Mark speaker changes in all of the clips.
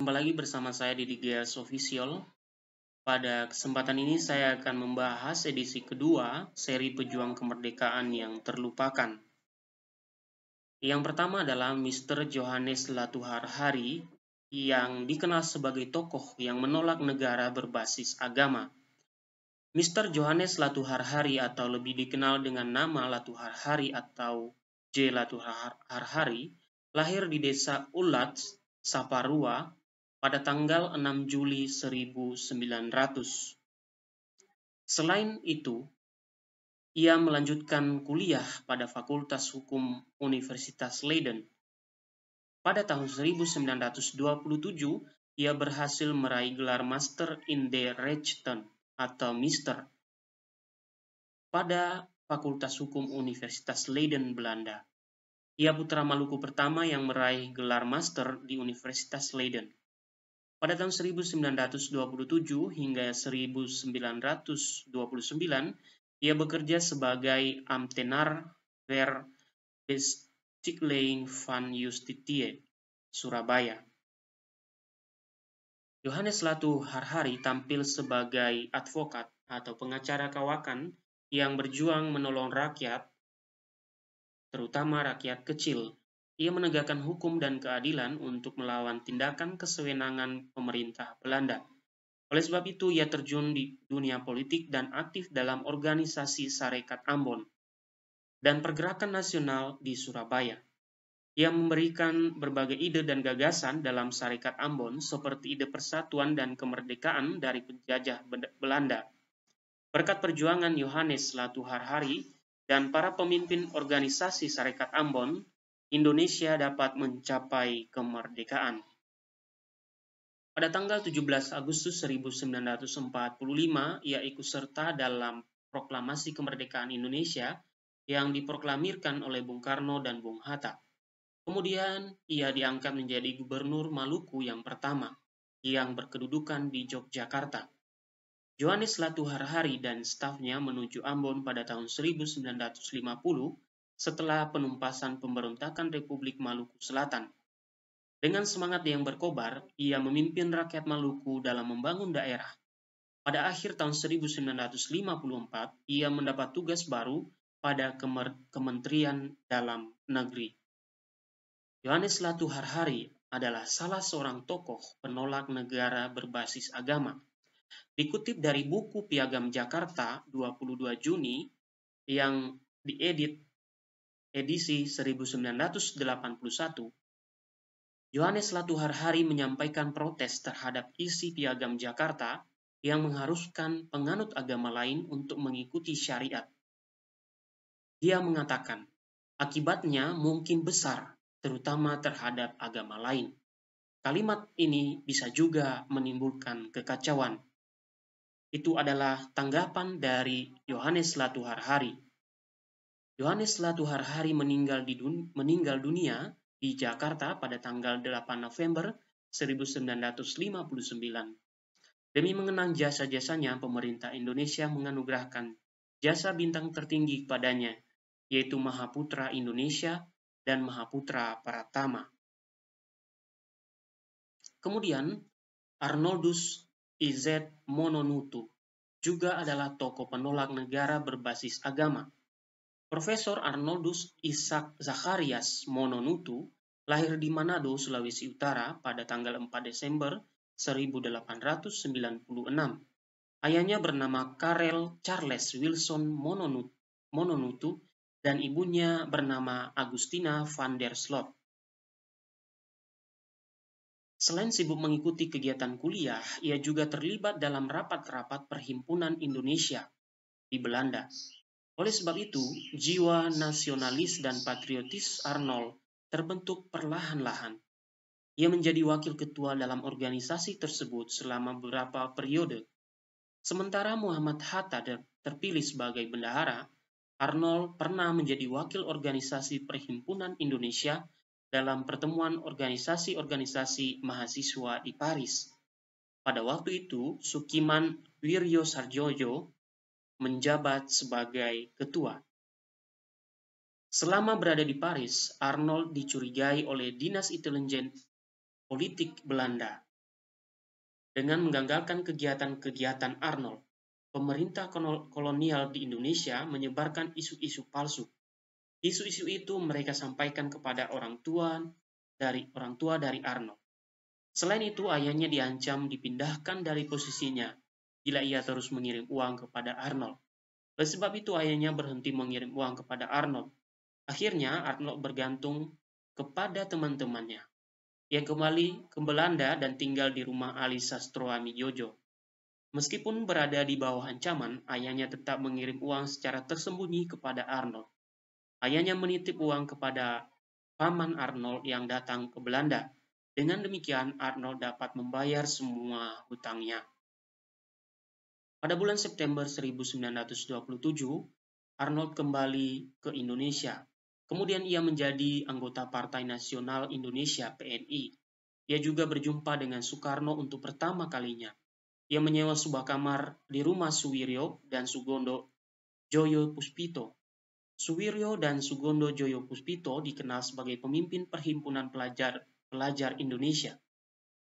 Speaker 1: Kembali lagi bersama saya di Digias Official. Pada kesempatan ini saya akan membahas edisi kedua seri Pejuang Kemerdekaan yang Terlupakan. Yang pertama adalah Mr. Johannes Latuhar Hari yang dikenal sebagai tokoh yang menolak negara berbasis agama. Mr. Johannes Latuhar Hari atau lebih dikenal dengan nama Latuhar Hari atau J. Latuhar Hari lahir di desa Ulat, Saparua, pada tanggal 6 Juli 1900. Selain itu, ia melanjutkan kuliah pada Fakultas Hukum Universitas Leiden. Pada tahun 1927, ia berhasil meraih gelar Master in the Rechten atau Mister pada Fakultas Hukum Universitas Leiden, Belanda. Ia putra Maluku pertama yang meraih gelar Master di Universitas Leiden. Pada tahun 1927 hingga 1929, ia bekerja sebagai Amtenar Ver Besticklein van Justitie, Surabaya. Johannes Latu Harhari tampil sebagai advokat atau pengacara kawakan yang berjuang menolong rakyat, terutama rakyat kecil, ia menegakkan hukum dan keadilan untuk melawan tindakan kesewenangan pemerintah Belanda. Oleh sebab itu, ia terjun di dunia politik dan aktif dalam organisasi Sarekat Ambon dan pergerakan nasional di Surabaya. Ia memberikan berbagai ide dan gagasan dalam Sarekat Ambon seperti ide persatuan dan kemerdekaan dari penjajah Belanda. Berkat perjuangan Yohanes Latuharhari dan para pemimpin organisasi Sarekat Ambon, Indonesia dapat mencapai kemerdekaan. Pada tanggal 17 Agustus 1945, ia ikut serta dalam proklamasi kemerdekaan Indonesia yang diproklamirkan oleh Bung Karno dan Bung Hatta. Kemudian, ia diangkat menjadi gubernur Maluku yang pertama, yang berkedudukan di Yogyakarta. Johannes Latuharhari dan stafnya menuju Ambon pada tahun 1950 setelah penumpasan pemberontakan Republik Maluku Selatan. Dengan semangat yang berkobar, ia memimpin rakyat Maluku dalam membangun daerah. Pada akhir tahun 1954, ia mendapat tugas baru pada Kementerian Dalam Negeri. Yohanes Latuharhari adalah salah seorang tokoh penolak negara berbasis agama. Dikutip dari buku Piagam Jakarta 22 Juni yang diedit edisi 1981, Yohanes Latuharhari menyampaikan protes terhadap isi piagam Jakarta yang mengharuskan penganut agama lain untuk mengikuti syariat. Dia mengatakan, akibatnya mungkin besar, terutama terhadap agama lain. Kalimat ini bisa juga menimbulkan kekacauan. Itu adalah tanggapan dari Yohanes Latuharhari. Yohaneslah Hari meninggal, di dun meninggal dunia di Jakarta pada tanggal 8 November 1959. Demi mengenang jasa-jasanya, pemerintah Indonesia menganugerahkan jasa bintang tertinggi kepadanya, yaitu Mahaputra Indonesia dan Mahaputra Pratama. Kemudian, Arnoldus Izet Mononutu juga adalah tokoh penolak negara berbasis agama Profesor Arnoldus Isaac Zacharias Mononutu lahir di Manado, Sulawesi Utara pada tanggal 4 Desember 1896. Ayahnya bernama Karel Charles Wilson Mononutu dan ibunya bernama Agustina van der Sloot. Selain sibuk mengikuti kegiatan kuliah, ia juga terlibat dalam rapat-rapat Perhimpunan Indonesia di Belanda oleh sebab itu, jiwa nasionalis dan patriotis Arnold terbentuk perlahan-lahan. Ia menjadi wakil ketua dalam organisasi tersebut selama beberapa periode. Sementara Muhammad Hatta terpilih sebagai bendahara, Arnold pernah menjadi wakil organisasi Perhimpunan Indonesia dalam pertemuan organisasi-organisasi mahasiswa di Paris. Pada waktu itu, Sukiman Wiryo Sarjoyo menjabat sebagai ketua. Selama berada di Paris, Arnold dicurigai oleh dinas intelijen politik Belanda. Dengan menggagalkan kegiatan-kegiatan Arnold, pemerintah kolonial di Indonesia menyebarkan isu-isu palsu. Isu-isu itu mereka sampaikan kepada orang tua dari orang tua dari Arnold. Selain itu, ayahnya diancam dipindahkan dari posisinya bila ia terus mengirim uang kepada Arnold. Oleh sebab itu ayahnya berhenti mengirim uang kepada Arnold. Akhirnya Arnold bergantung kepada teman-temannya. yang kembali ke Belanda dan tinggal di rumah Alisa Stroami Jojo. Meskipun berada di bawah ancaman, ayahnya tetap mengirim uang secara tersembunyi kepada Arnold. Ayahnya menitip uang kepada paman Arnold yang datang ke Belanda. Dengan demikian, Arnold dapat membayar semua hutangnya. Pada bulan September 1927, Arnold kembali ke Indonesia. Kemudian ia menjadi anggota Partai Nasional Indonesia PNI. Ia juga berjumpa dengan Soekarno untuk pertama kalinya. Ia menyewa sebuah kamar di rumah Suwiryo dan Sugondo Joyo Puspito. Suwiryo dan Sugondo Joyo Puspito dikenal sebagai pemimpin Perhimpunan Pelajar Pelajar Indonesia.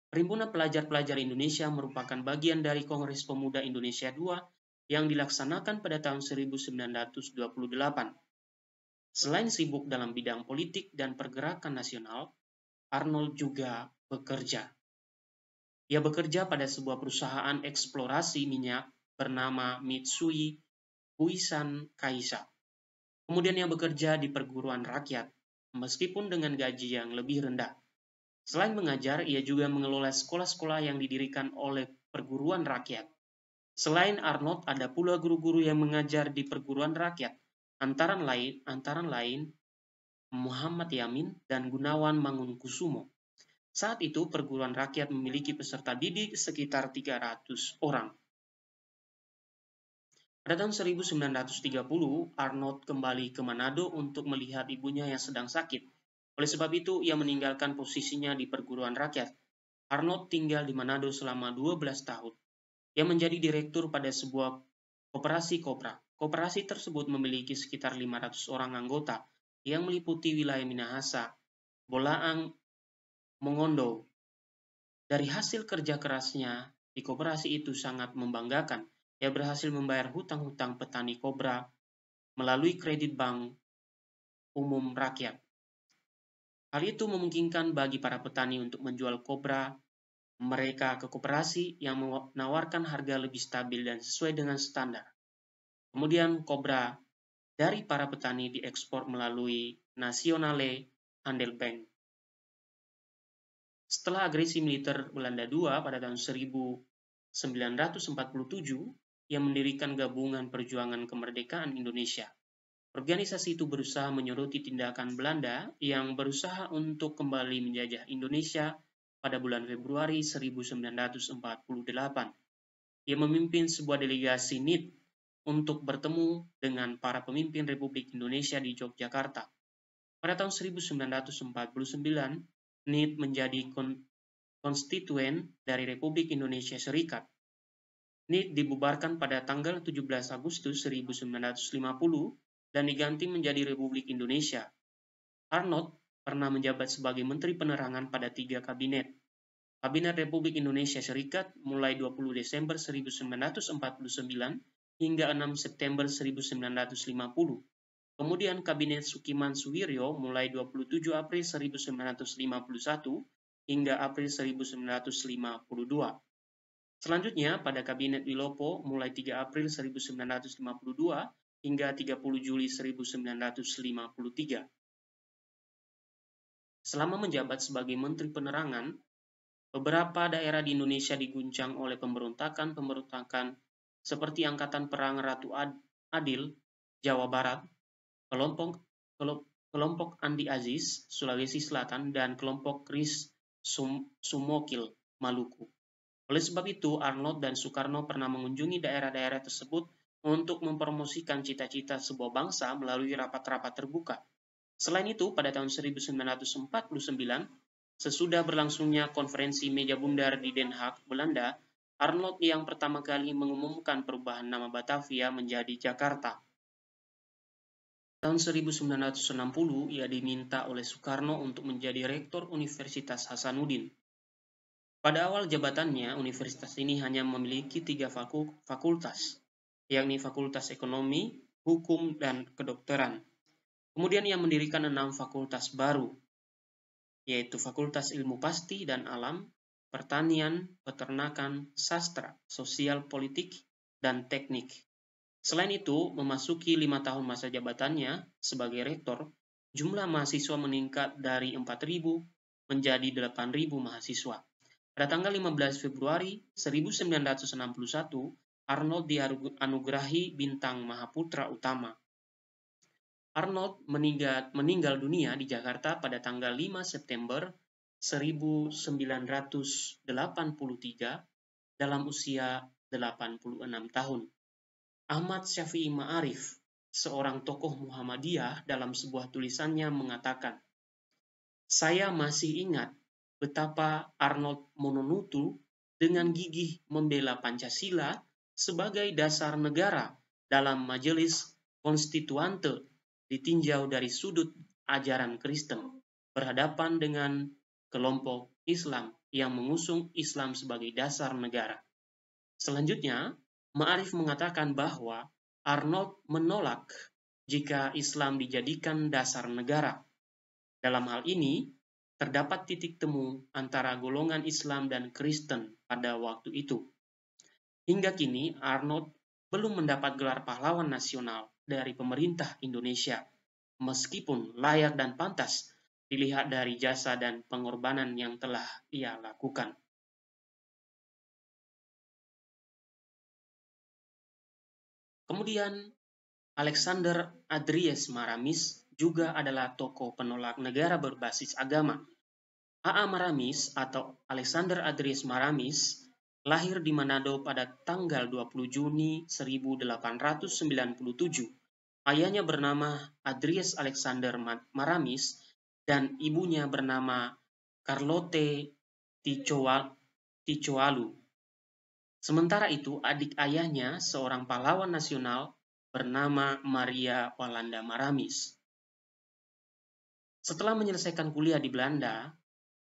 Speaker 1: Perhimpunan Pelajar-Pelajar Indonesia merupakan bagian dari Kongres Pemuda Indonesia II yang dilaksanakan pada tahun 1928. Selain sibuk dalam bidang politik dan pergerakan nasional, Arnold juga bekerja. Ia bekerja pada sebuah perusahaan eksplorasi minyak bernama Mitsui Puisan Kaisa. Kemudian ia bekerja di perguruan rakyat, meskipun dengan gaji yang lebih rendah. Selain mengajar, ia juga mengelola sekolah-sekolah yang didirikan oleh perguruan rakyat. Selain Arnold, ada pula guru-guru yang mengajar di perguruan rakyat, antara lain, antara lain Muhammad Yamin dan Gunawan Mangunkusumo. Saat itu, perguruan rakyat memiliki peserta didik sekitar 300 orang. Pada tahun 1930, Arnold kembali ke Manado untuk melihat ibunya yang sedang sakit. Oleh sebab itu, ia meninggalkan posisinya di perguruan rakyat. Arnold tinggal di Manado selama 12 tahun. Ia menjadi direktur pada sebuah koperasi kopra. Koperasi tersebut memiliki sekitar 500 orang anggota yang meliputi wilayah Minahasa, Bolaang, Mongondo. Dari hasil kerja kerasnya di koperasi itu sangat membanggakan. Ia berhasil membayar hutang-hutang petani kobra melalui kredit bank umum rakyat. Hal itu memungkinkan bagi para petani untuk menjual kobra mereka ke koperasi yang menawarkan harga lebih stabil dan sesuai dengan standar. Kemudian kobra dari para petani diekspor melalui Nasionale Bank. Setelah agresi militer Belanda II pada tahun 1947, ia mendirikan gabungan perjuangan kemerdekaan Indonesia Organisasi itu berusaha menyoroti tindakan Belanda yang berusaha untuk kembali menjajah Indonesia pada bulan Februari 1948. Ia memimpin sebuah delegasi NIT untuk bertemu dengan para pemimpin Republik Indonesia di Yogyakarta. Pada tahun 1949, NIT menjadi konstituen dari Republik Indonesia Serikat. NIT dibubarkan pada tanggal 17 Agustus 1950 dan diganti menjadi Republik Indonesia. Arnold pernah menjabat sebagai Menteri Penerangan pada tiga kabinet. Kabinet Republik Indonesia Serikat mulai 20 Desember 1949 hingga 6 September 1950. Kemudian Kabinet Sukiman Suwiryo mulai 27 April 1951 hingga April 1952. Selanjutnya, pada Kabinet Wilopo mulai 3 April 1952 hingga 30 Juli 1953. Selama menjabat sebagai Menteri Penerangan, beberapa daerah di Indonesia diguncang oleh pemberontakan-pemberontakan seperti Angkatan Perang Ratu Adil, Jawa Barat, kelompok, kelompok Andi Aziz, Sulawesi Selatan, dan kelompok Kris Sum, Sumokil, Maluku. Oleh sebab itu, Arnold dan Soekarno pernah mengunjungi daerah-daerah tersebut untuk mempromosikan cita-cita sebuah bangsa melalui rapat-rapat terbuka. Selain itu, pada tahun 1949, sesudah berlangsungnya konferensi meja bundar di Den Haag, Belanda, Arnold yang pertama kali mengumumkan perubahan nama Batavia menjadi Jakarta. Tahun 1960, ia diminta oleh Soekarno untuk menjadi rektor Universitas Hasanuddin. Pada awal jabatannya, universitas ini hanya memiliki tiga fakultas, yakni Fakultas Ekonomi, Hukum, dan Kedokteran. Kemudian ia mendirikan enam fakultas baru, yaitu Fakultas Ilmu Pasti dan Alam, Pertanian, Peternakan, Sastra, Sosial Politik, dan Teknik. Selain itu, memasuki lima tahun masa jabatannya sebagai rektor, jumlah mahasiswa meningkat dari 4.000 menjadi 8.000 mahasiswa. Pada tanggal 15 Februari 1961, Arnold dianugerahi bintang Mahaputra Utama. Arnold meninggal, meninggal dunia di Jakarta pada tanggal 5 September 1983 dalam usia 86 tahun. Ahmad Syafi'i Ma'arif, seorang tokoh Muhammadiyah dalam sebuah tulisannya mengatakan, Saya masih ingat betapa Arnold Mononutu dengan gigih membela Pancasila sebagai dasar negara dalam majelis konstituante ditinjau dari sudut ajaran Kristen berhadapan dengan kelompok Islam yang mengusung Islam sebagai dasar negara. Selanjutnya, Ma'arif mengatakan bahwa Arnold menolak jika Islam dijadikan dasar negara. Dalam hal ini, terdapat titik temu antara golongan Islam dan Kristen pada waktu itu. Hingga kini, Arnold belum mendapat gelar pahlawan nasional dari pemerintah Indonesia, meskipun layak dan pantas dilihat dari jasa dan pengorbanan yang telah ia lakukan. Kemudian, Alexander Adries Maramis juga adalah tokoh penolak negara berbasis agama. A.A. Maramis atau Alexander Adries Maramis lahir di Manado pada tanggal 20 Juni 1897. Ayahnya bernama Adries Alexander Maramis dan ibunya bernama Carlote Tichoalu. Sementara itu, adik ayahnya, seorang pahlawan nasional bernama Maria Walanda Maramis. Setelah menyelesaikan kuliah di Belanda,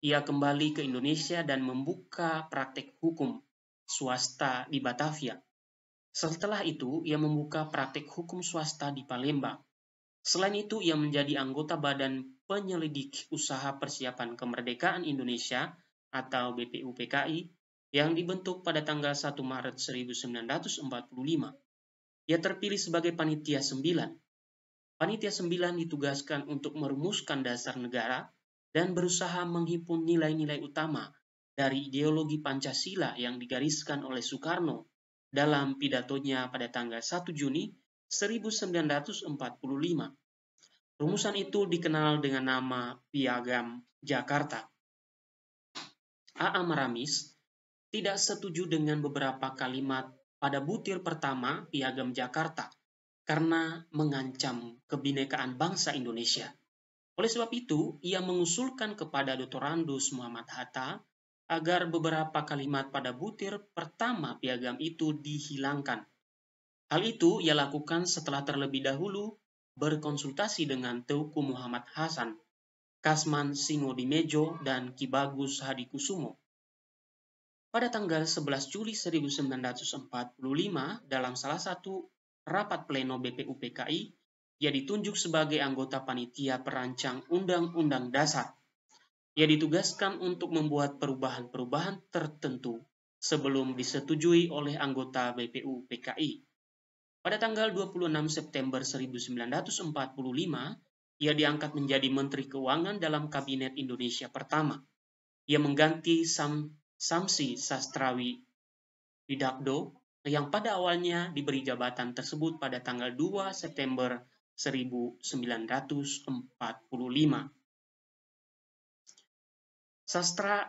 Speaker 1: ia kembali ke Indonesia dan membuka praktek hukum swasta di Batavia. Setelah itu, ia membuka praktik hukum swasta di Palembang. Selain itu, ia menjadi anggota Badan Penyelidik Usaha Persiapan Kemerdekaan Indonesia atau BPUPKI yang dibentuk pada tanggal 1 Maret 1945. Ia terpilih sebagai Panitia 9. Panitia 9 ditugaskan untuk merumuskan dasar negara dan berusaha menghimpun nilai-nilai utama dari ideologi Pancasila yang digariskan oleh Soekarno dalam pidatonya pada tanggal 1 Juni 1945. Rumusan itu dikenal dengan nama Piagam Jakarta. A.A. Maramis tidak setuju dengan beberapa kalimat pada butir pertama Piagam Jakarta karena mengancam kebinekaan bangsa Indonesia. Oleh sebab itu, ia mengusulkan kepada Dr. Randus Muhammad Hatta agar beberapa kalimat pada butir pertama piagam itu dihilangkan. Hal itu ia lakukan setelah terlebih dahulu berkonsultasi dengan Teuku Muhammad Hasan, Kasman Singo Dimejo, dan Kibagus Hadi Kusumo. Pada tanggal 11 Juli 1945, dalam salah satu rapat pleno BPUPKI, ia ditunjuk sebagai anggota panitia perancang Undang-Undang Dasar ia ditugaskan untuk membuat perubahan-perubahan tertentu sebelum disetujui oleh anggota BPU PKI. Pada tanggal 26 September 1945, ia diangkat menjadi Menteri Keuangan dalam Kabinet Indonesia pertama. Ia mengganti Sam, Samsi Sastrawi Widakdo yang pada awalnya diberi jabatan tersebut pada tanggal 2 September 1945. Sastra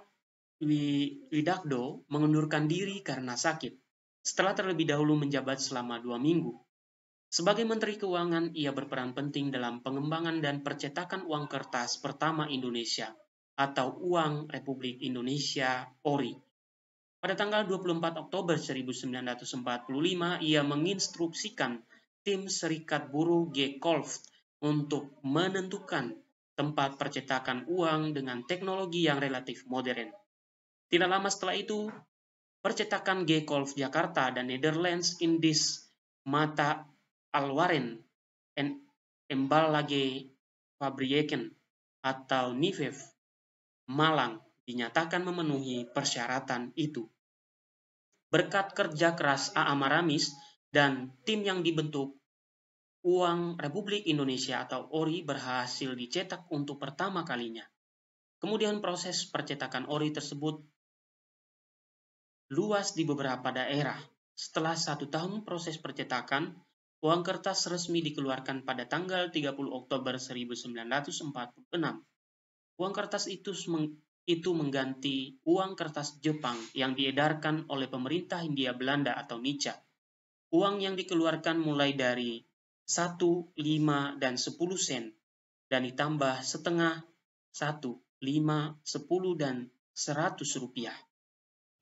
Speaker 1: Widakdo mengundurkan diri karena sakit, setelah terlebih dahulu menjabat selama dua minggu. Sebagai Menteri Keuangan, ia berperan penting dalam pengembangan dan percetakan uang kertas pertama Indonesia, atau Uang Republik Indonesia, ORI. Pada tanggal 24 Oktober 1945, ia menginstruksikan tim Serikat Buruh G. Kolf untuk menentukan tempat percetakan uang dengan teknologi yang relatif modern. Tidak lama setelah itu, percetakan G-Golf Jakarta dan Netherlands Indies Mata Alwaren en Embalage Fabrieken atau Nivev Malang dinyatakan memenuhi persyaratan itu. Berkat kerja keras A.A. Maramis dan tim yang dibentuk uang Republik Indonesia atau ORI berhasil dicetak untuk pertama kalinya. Kemudian proses percetakan ORI tersebut luas di beberapa daerah. Setelah satu tahun proses percetakan, uang kertas resmi dikeluarkan pada tanggal 30 Oktober 1946. Uang kertas itu itu mengganti uang kertas Jepang yang diedarkan oleh pemerintah Hindia Belanda atau Nica. Uang yang dikeluarkan mulai dari 1, 5, dan 10 sen, dan ditambah setengah 1, 5, 10, dan 100 rupiah.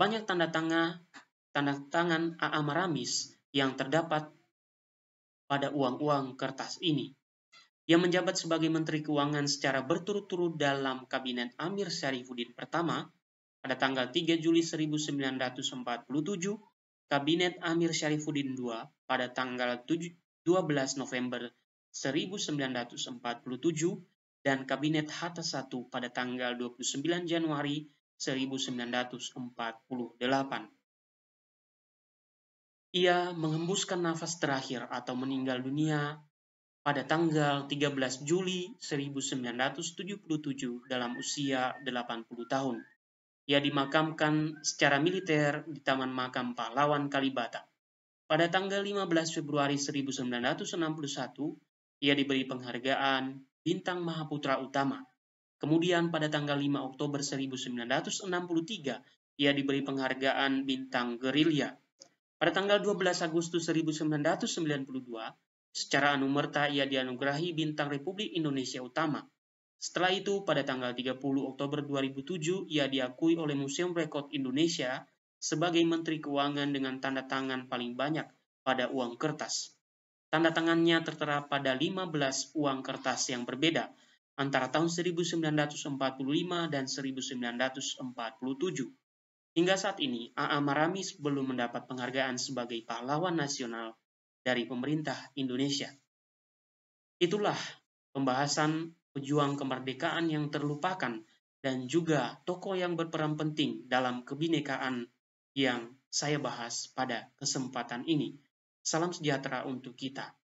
Speaker 1: Banyak tanda tangan, tanda tangan AA Maramis yang terdapat pada uang-uang kertas ini. Yang menjabat sebagai Menteri Keuangan secara berturut-turut dalam Kabinet Amir Syarifuddin pertama pada tanggal 3 Juli 1947, Kabinet Amir Syarifuddin II pada tanggal 7, 12 November 1947 dan Kabinet Hatta I pada tanggal 29 Januari 1948. Ia menghembuskan nafas terakhir atau meninggal dunia pada tanggal 13 Juli 1977 dalam usia 80 tahun. Ia dimakamkan secara militer di Taman Makam Pahlawan Kalibata. Pada tanggal 15 Februari 1961, ia diberi penghargaan Bintang Mahaputra Utama. Kemudian pada tanggal 5 Oktober 1963, ia diberi penghargaan Bintang Gerilya. Pada tanggal 12 Agustus 1992, secara anumerta ia dianugerahi Bintang Republik Indonesia Utama. Setelah itu, pada tanggal 30 Oktober 2007, ia diakui oleh Museum Rekod Indonesia sebagai Menteri Keuangan dengan tanda tangan paling banyak pada uang kertas. Tanda tangannya tertera pada 15 uang kertas yang berbeda antara tahun 1945 dan 1947. Hingga saat ini, A.A. Maramis belum mendapat penghargaan sebagai pahlawan nasional dari pemerintah Indonesia. Itulah pembahasan pejuang kemerdekaan yang terlupakan dan juga tokoh yang berperan penting dalam kebinekaan yang saya bahas pada kesempatan ini. Salam sejahtera untuk kita.